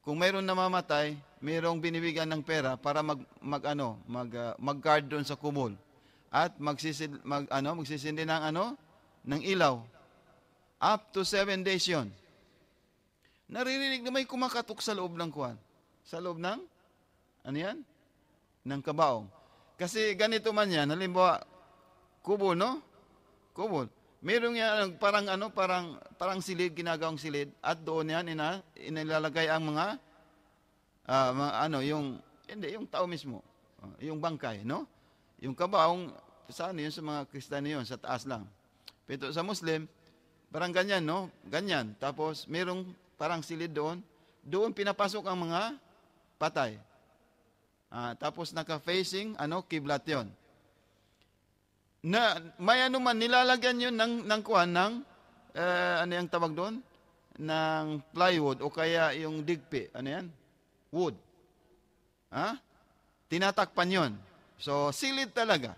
Kung mayroon namamatay, mayroong binibigyan ng pera para mag mag ano, mag uh, mag-guard doon sa kumol at magsisid mag ano, magsisindi ng ano, ng ilaw. Up to seven days 'yon. Naririnig na may kumakatok sa loob ng kuwan sa loob ng, ano yan? Ng kabaong. Kasi ganito man yan, halimbawa, kubo, no? Kubo. Merong yan, parang ano, parang, parang silid, ginagawang silid, at doon yan, ina, inilalagay ang mga, uh, mga, ano, yung, hindi, yung tao mismo, yung bangkay, no? Yung kabaong, saan yun, sa mga Kristiyano yun, sa taas lang. Pero sa Muslim, parang ganyan, no? Ganyan. Tapos, merong parang silid doon. Doon pinapasok ang mga patay. Ah, tapos naka-facing, ano, kiblat yon. Na, may ano man, nilalagyan yun ng, ng kuhan ng, uh, ano yung tawag doon? Ng plywood o kaya yung digpi. Ano yan? Wood. Ha? Tinatakpan yon. So, silid talaga.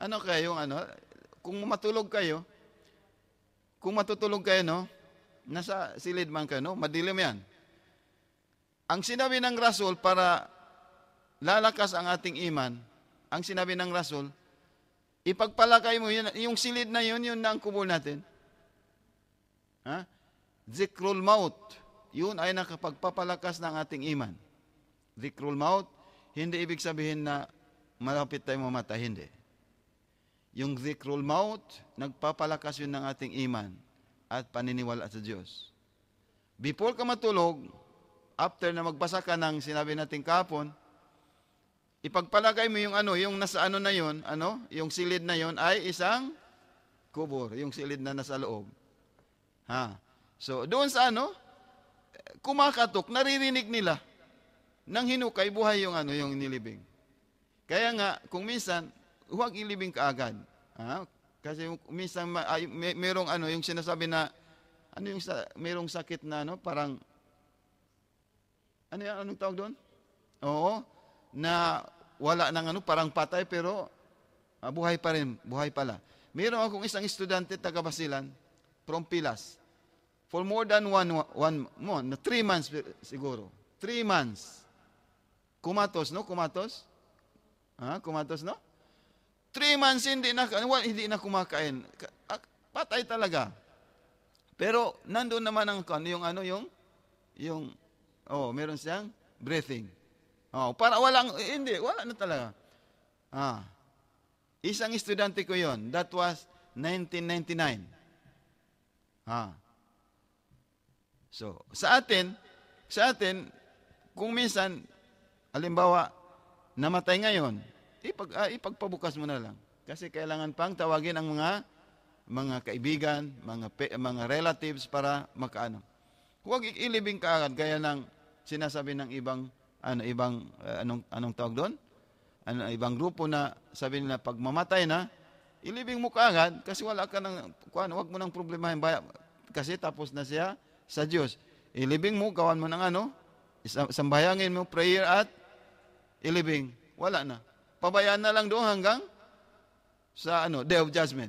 Ano kaya yung ano? Kung matulog kayo, kung matutulog kayo, no? Nasa silid man kayo, no? Madilim yan. Ang sinabi ng Rasul para lalakas ang ating iman, ang sinabi ng Rasul, ipagpalakay mo yun, yung silid na yun, yun na ang kubol natin. Ha? Zikrul maut. Yun ay nakapagpapalakas ng ating iman. Zikrul maut, hindi ibig sabihin na malapit tayo mamatay, hindi. Yung zikrul maut, nagpapalakas yun ng ating iman at paniniwala sa Diyos. Before ka matulog, after na magbasa ka ng sinabi natin kahapon, ipagpalagay mo yung ano, yung nasa ano na yon, ano, yung silid na yon ay isang kubor, yung silid na nasa loob. Ha. So, doon sa ano, kumakatok, naririnig nila nang hinukay buhay yung ano, yung nilibing. Kaya nga, kung minsan, huwag ilibing kaagad. Ha? Kasi minsan may, merong ano, yung sinasabi na ano yung sa, merong sakit na ano, parang ano yan? Anong tawag doon? Oo. Na wala nang ano, parang patay pero ah, buhay pa rin. Buhay pala. Meron akong isang estudyante taga Basilan from Pilas. For more than one, one month, no, three months eh, siguro. Three months. Kumatos, no? Kumatos? Ha? Ah, kumatos, no? Three months hindi na, ano, hindi na kumakain. Ah, patay talaga. Pero nandoon naman ang kan, yung ano yung yung Oh, meron siyang breathing. Oh, para walang, eh, hindi, wala na talaga. Ah. Isang estudyante ko yon. That was 1999. Ah. So, sa atin, sa atin, kung minsan, alimbawa, namatay ngayon, ipag, ah, ipagpabukas mo na lang. Kasi kailangan pang tawagin ang mga mga kaibigan, mga mga relatives para makaano. Huwag ilibing kaagad gaya ng sinasabi ng ibang ano ibang uh, anong anong tawag doon? Ano ibang grupo na sabi nila pag mamatay na ilibing mo kaagad kasi wala ka nang kuan, wag mo nang problemahin ba kasi tapos na siya sa Diyos. Ilibing mo, gawan mo nang ano, sambayangin mo, prayer at ilibing. Wala na. Pabayaan na lang doon hanggang sa ano, day of judgment.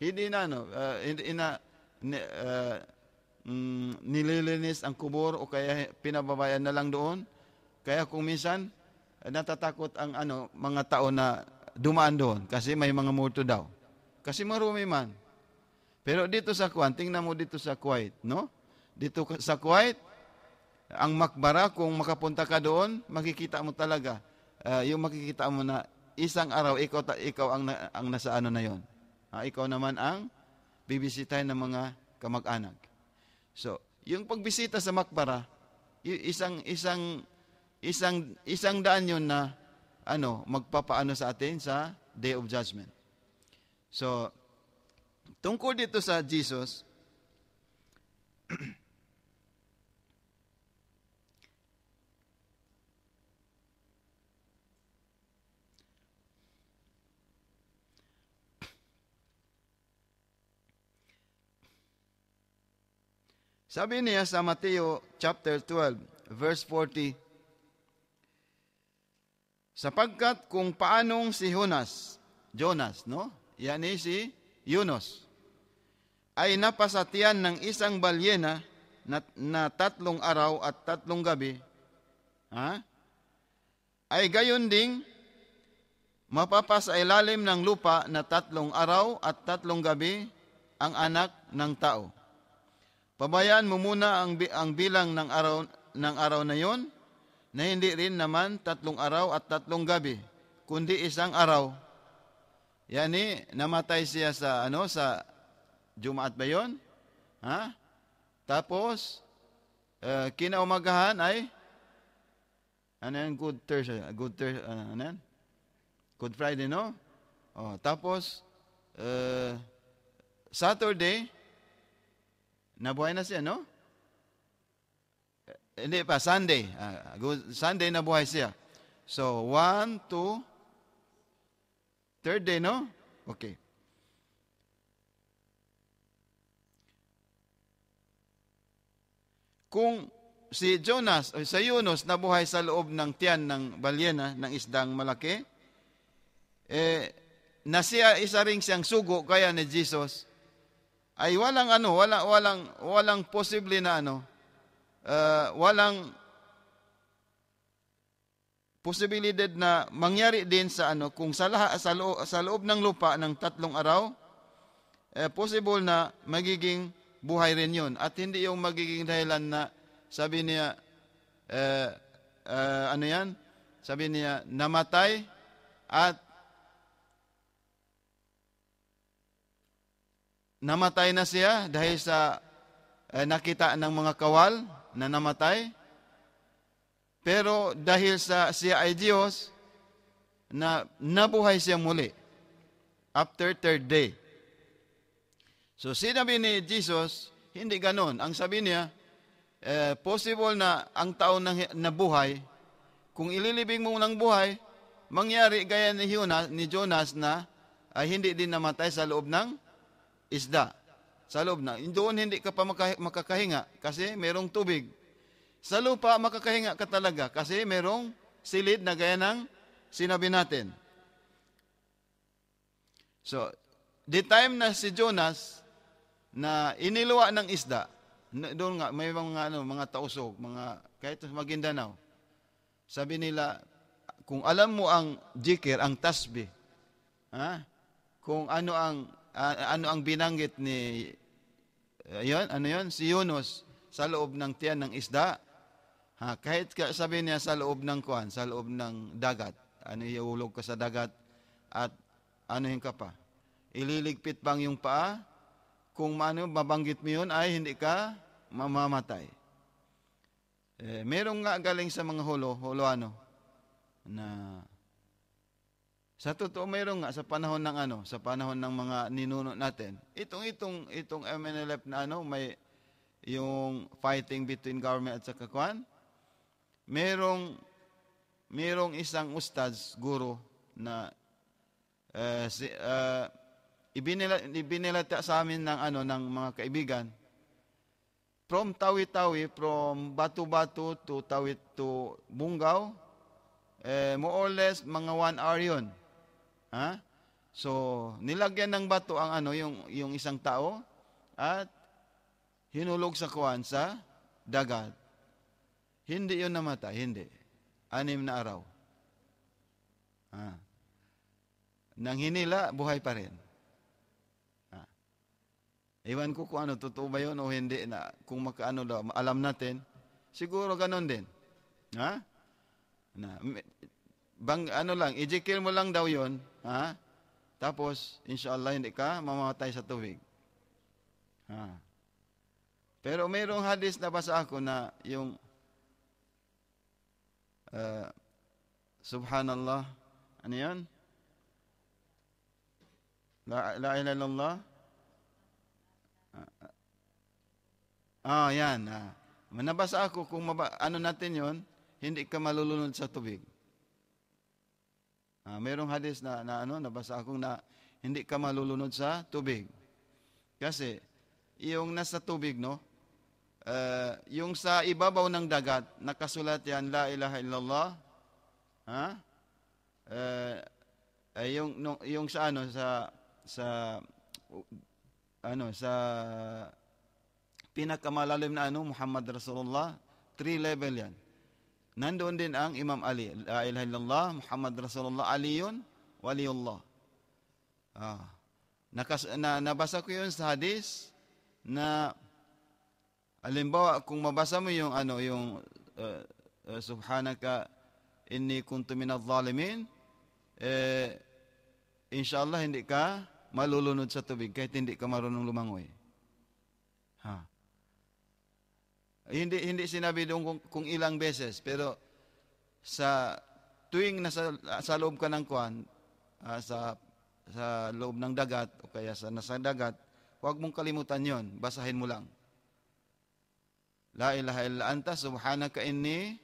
Hindi na ano, uh, in a, uh, mm, nililinis ang kubor o kaya pinababayan na lang doon. Kaya kung minsan, eh, natatakot ang ano, mga tao na dumaan doon kasi may mga multo daw. Kasi marumi man. Pero dito sa Kuwan, tingnan mo dito sa Kuwait, no? Dito sa Kuwait, ang makbara, kung makapunta ka doon, makikita mo talaga. Uh, yung makikita mo na isang araw, ikaw, ikaw ang, ang nasa ano na yon. Uh, ah, ikaw naman ang bibisitahin ng mga kamag-anak. So, yung pagbisita sa Makbara, isang isang isang isang daan 'yon na ano, magpapaano sa atin sa Day of Judgment. So, tungkol dito sa Jesus, Sabi niya sa Mateo chapter 12, verse 40, Sapagkat kung paanong si Jonas, Jonas, no? Yan ay si Yunus, ay napasatian ng isang balyena na, na tatlong araw at tatlong gabi, ha? ay gayon ding mapapasa ilalim ng lupa na tatlong araw at tatlong gabi ang anak ng tao. Pabayaan mo muna ang, ang bilang ng araw, ng araw na yon na hindi rin naman tatlong araw at tatlong gabi, kundi isang araw. Yani, namatay siya sa ano sa Jumaat ba yon? Ha? Tapos uh, kinaumagahan ay ano yan? Good Thursday. Good Thursday. Uh, ano yan? Good Friday, no? Oh, tapos, uh, Saturday, Nabuhay na siya, no? Eh, hindi pa, Sunday. Uh, Sunday nabuhay siya. So, one, two, third day, no? Okay. Kung si Jonas, o eh, si Yunus, nabuhay sa loob ng tiyan ng balyena, ng isdang malaki, eh, na siya, isa ring siyang sugo, kaya ni Jesus, ay walang ano, wala walang walang possible na ano, uh, walang possibility na mangyari din sa ano kung sa laha, sa, loob, sa loob ng lupa ng tatlong araw eh, possible na magiging buhay rin yun at hindi yung magiging dahilan na sabi niya eh, eh, ano yan sabi niya namatay at Namatay na siya dahil sa eh, nakita ng mga kawal na namatay. Pero dahil sa siya ay Diyos, na nabuhay siya muli after third day. So sinabi ni Jesus, hindi ganon. Ang sabi niya, eh, possible na ang tao na nabuhay, kung ililibing mo ng buhay, mangyari gaya ni Jonas, ni Jonas na ay hindi din namatay sa loob ng isda sa loob na. Doon hindi ka pa makakahinga kasi merong tubig. Sa lupa, makakahinga ka talaga kasi merong silid na gaya ng sinabi natin. So, the time na si Jonas na iniluwa ng isda, doon nga, may mga, ano, mga tausog, mga, kahit Maguindanao, sabi nila, kung alam mo ang jikir, ang tasbih, ha? kung ano ang uh, ano ang binanggit ni uh, ano yon si Yunus sa loob ng tiyan ng isda. Ha, kahit ka, sabi niya sa loob ng kuan, sa loob ng dagat. Ano iulog ka sa dagat at ano yung ka pa? Ililigpit pang yung paa? Kung ano, mabanggit mo yun ay hindi ka mamamatay. Eh, merong nga galing sa mga hulo, hulo ano, na sa totoo, mayroon nga sa panahon ng ano, sa panahon ng mga ninuno natin. Itong itong itong MNLF na ano, may yung fighting between government at saka kwan. Merong merong isang ustaz guro na uh, si, uh, ibinila, ibinilata sa amin ng ano ng mga kaibigan from Tawi-Tawi from Batu-Batu to Tawi to Bungaw eh, more or less mga one hour yun Ha? So, nilagyan ng bato ang ano, yung, yung isang tao at hinulog sa kuwan sa dagat. Hindi yun namatay, hindi. Anim na araw. Ha? Nang hinila, buhay pa rin. Ha? Iwan ko kung ano, totoo ba yun o hindi na, kung makaano daw, alam natin, siguro ganun din. Ha? Na, bang, ano lang, ejectil mo lang daw yon ha? Tapos, inshallah, hindi ka mamamatay sa tuwig. Ha? Pero mayroong hadis na basa ako na yung uh, Subhanallah, ano yan? La, la ilallah. Ah, ah, yan. Ah. Nabasa ako kung maba, ano natin yon hindi ka malulunod sa tubig. Uh, merong hadis na, na ano, nabasa akong na hindi ka malulunod sa tubig. Kasi, yung nasa tubig, no? Uh, yung sa ibabaw ng dagat, nakasulat yan, La ilaha illallah. Ha? Uh, uh, yung, nung, yung sa ano, sa, sa, ano, sa pinakamalalim na ano, Muhammad Rasulullah, three level yan. Nandoon din ang Imam Ali, La ilaha illallah, Muhammad Rasulullah, Ali yun, Waliullah. Ah. Nakas, na, nabasa ko yun sa hadis na alimbawa kung mabasa mo yung ano yung uh, uh, subhanaka inni kuntu minadh zalimin eh insyaallah hindi ka malulunod sa tubig kahit hindi ka marunong lumangoy. Ha. Hindi, hindi sinabi doon kung, kung ilang beses, pero sa tuwing nasa sa loob ka ng kuan, uh, ah, sa, sa loob ng dagat, o kaya sa nasa dagat, huwag mong kalimutan yon basahin mo lang. La ilaha illa anta subhanaka inni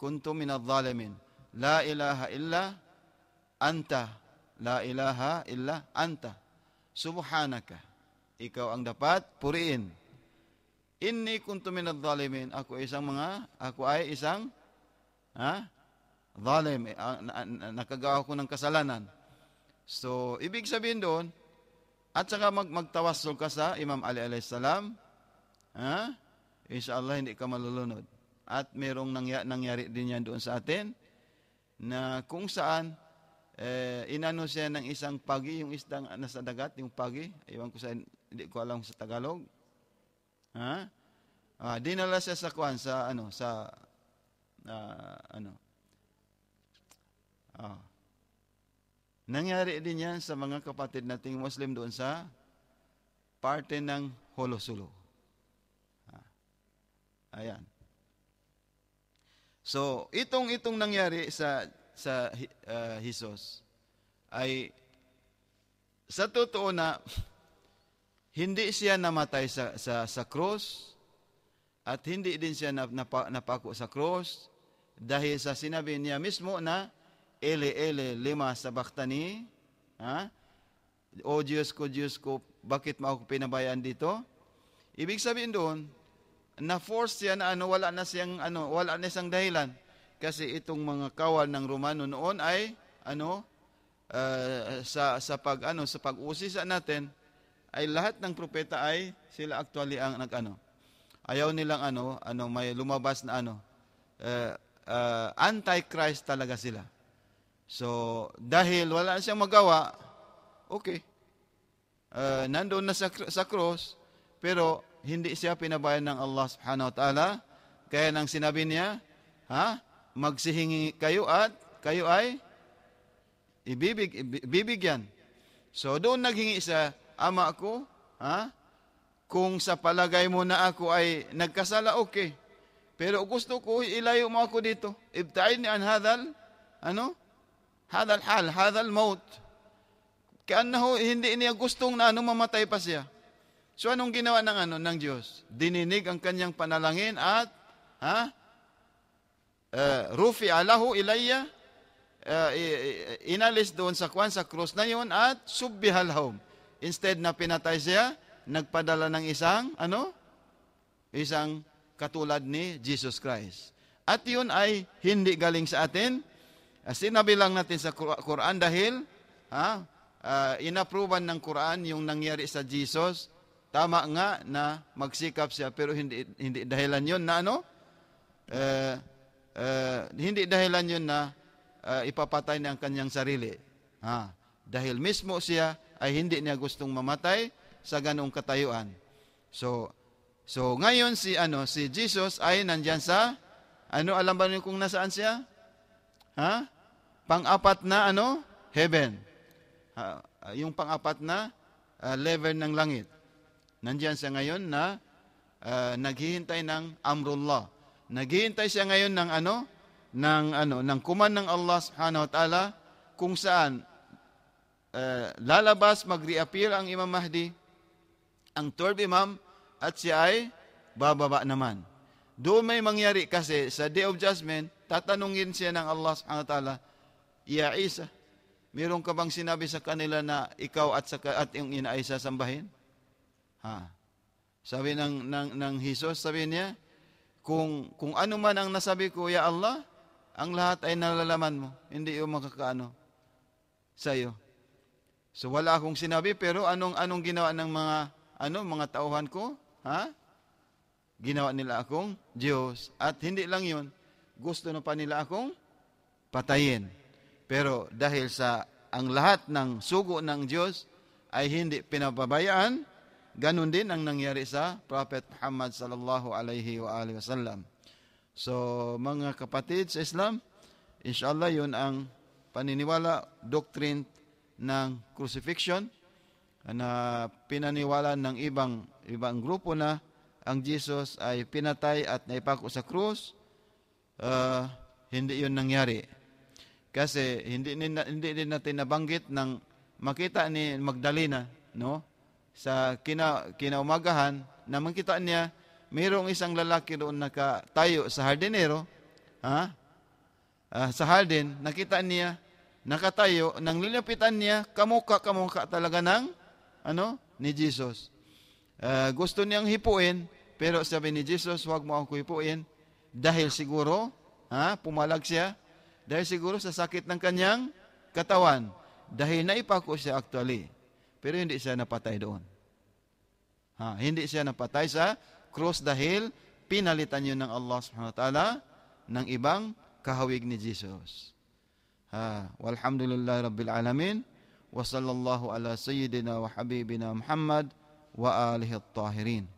kuntu minadh-dhalimin. La ilaha illa anta. La ilaha illa anta. Subhanaka. Ikaw ang dapat puriin. Inni kuntu minadh zalimin. Ako ay isang mga, ako ay isang, ha? Zalim. Eh, ah, nakagawa ko ng kasalanan. So, ibig sabihin doon, at saka mag magtawasol ka sa Imam Ali alayhi salam, ha? Inshallah hindi ka malulunod. At merong nangyari, nangyari din yan doon sa atin na kung saan eh, inano siya ng isang pagi, yung isdang nasa dagat, yung pagi, iwan ko sa, hindi ko alam sa Tagalog, Ha? Ah, dinala siya sa kwan sa ano sa uh, ano. Ah. Nangyari din 'yan sa mga kapatid nating Muslim doon sa parte ng Holosulo. Ah. Ayan. So, itong itong nangyari sa sa uh, Jesus ay sa totoo na hindi siya namatay sa, sa, sa cross at hindi din siya napa, napako sa cross dahil sa sinabi niya mismo na Ele, Ele, lima sa baktani. Ha? O Diyos ko, Diyos ko, bakit mo ako pinabayaan dito? Ibig sabihin doon, na-force siya na ano, wala na siyang, ano, wala na siyang dahilan. Kasi itong mga kawal ng Romano noon ay, ano, uh, sa, sa pag, ano, sa pag-usisa natin, ay lahat ng propeta ay sila actually ang nagano. Ayaw nilang ano, ano may lumabas na ano. Uh, uh, anti-Christ talaga sila. So, dahil wala siyang magawa, okay. Uh, nandoon na sa, sa cross, pero hindi siya pinabayan ng Allah subhanahu wa ta'ala. Kaya nang sinabi niya, ha? Magsihingi kayo at kayo ay ibibig, ibibigyan. So, doon naghingi siya ama ko? Ha? Kung sa palagay mo na ako ay nagkasala, okay. Pero gusto ko, ilayo mo ako dito. Ibtaidni an hadal, ano? Hadal hal, hadal maut. Kaanaho, hindi niya gustong na ano, mamatay pa siya. So anong ginawa ng ano ng Diyos? Dininig ang kanyang panalangin at ha? Uh, eh, rufi alahu ilayya uh, inalis doon sa kwan sa cross na yon at subbihal home. Instead na pinatay siya, nagpadala ng isang, ano? Isang katulad ni Jesus Christ. At yun ay hindi galing sa atin. Ah, sinabi lang natin sa Quran dahil ha, uh, ah, inaproban ng Quran yung nangyari sa Jesus. Tama nga na magsikap siya pero hindi, hindi dahilan yun na ano? Uh, uh, hindi dahilan yun na uh, ipapatay niya ang kanyang sarili. Ha, dahil mismo siya ay hindi niya gustong mamatay sa ganoong katayuan. So, so ngayon si ano si Jesus ay nandiyan sa ano alam ba niyo kung nasaan siya? Ha? Pang-apat na ano? Heaven. Ha, yung pang-apat na uh, ah, level ng langit. Nandiyan siya ngayon na uh, naghihintay ng amrullah. Naghihintay siya ngayon ng ano? ng ano ng kuman ng Allah Subhanahu wa taala kung saan uh, lalabas, mag-reappear ang Imam Mahdi, ang 12 Imam, at siya ay bababa naman. Doon may mangyari kasi sa Day of Judgment, tatanungin siya ng Allah subhanahu wa ta'ala, Ya Isa, meron ka bang sinabi sa kanila na ikaw at, sa, at yung ina ay sasambahin? Ha? Sabi ng, ng, ng Jesus, sabi niya, kung, kung ano man ang nasabi ko, Ya Allah, ang lahat ay nalalaman mo, hindi yung makakaano sa'yo. So wala akong sinabi pero anong anong ginawa ng mga ano mga tauhan ko? Ha? Ginawa nila akong Diyos at hindi lang 'yun, Gusto na pa nila akong patayin. Pero dahil sa ang lahat ng sugo ng Diyos ay hindi pinababayaan, ganun din ang nangyari sa Prophet Muhammad sallallahu alaihi wa alihi wasallam. So mga kapatid sa Islam, inshallah 'yun ang paniniwala, doctrine, ng crucifixion na pinaniwala ng ibang ibang grupo na ang Jesus ay pinatay at naipako sa krus, uh, hindi yun nangyari. Kasi hindi, hindi din natin nabanggit ng makita ni Magdalena, no? Sa kina, kinaumagahan, na makita niya, mayroong isang lalaki doon nakatayo sa hardinero, ha? Uh, sa hardin, nakita niya, nakatayo, nang linapitan niya, kamuka-kamuka talaga ng, ano, ni Jesus. Uh, gusto niyang hipuin, pero sabi ni Jesus, huwag mo akong hipuin, dahil siguro, ha, pumalag siya, dahil siguro sa sakit ng kanyang katawan, dahil naipako siya actually. Pero hindi siya napatay doon. Ha, hindi siya napatay sa cross dahil pinalitan yun ng Allah subhanahu wa ta'ala ng ibang kahawig ni Jesus. Ha, walhamdulillah rabbil alamin. Wa sallallahu ala sayyidina wa habibina Muhammad wa alihi at-tahirin.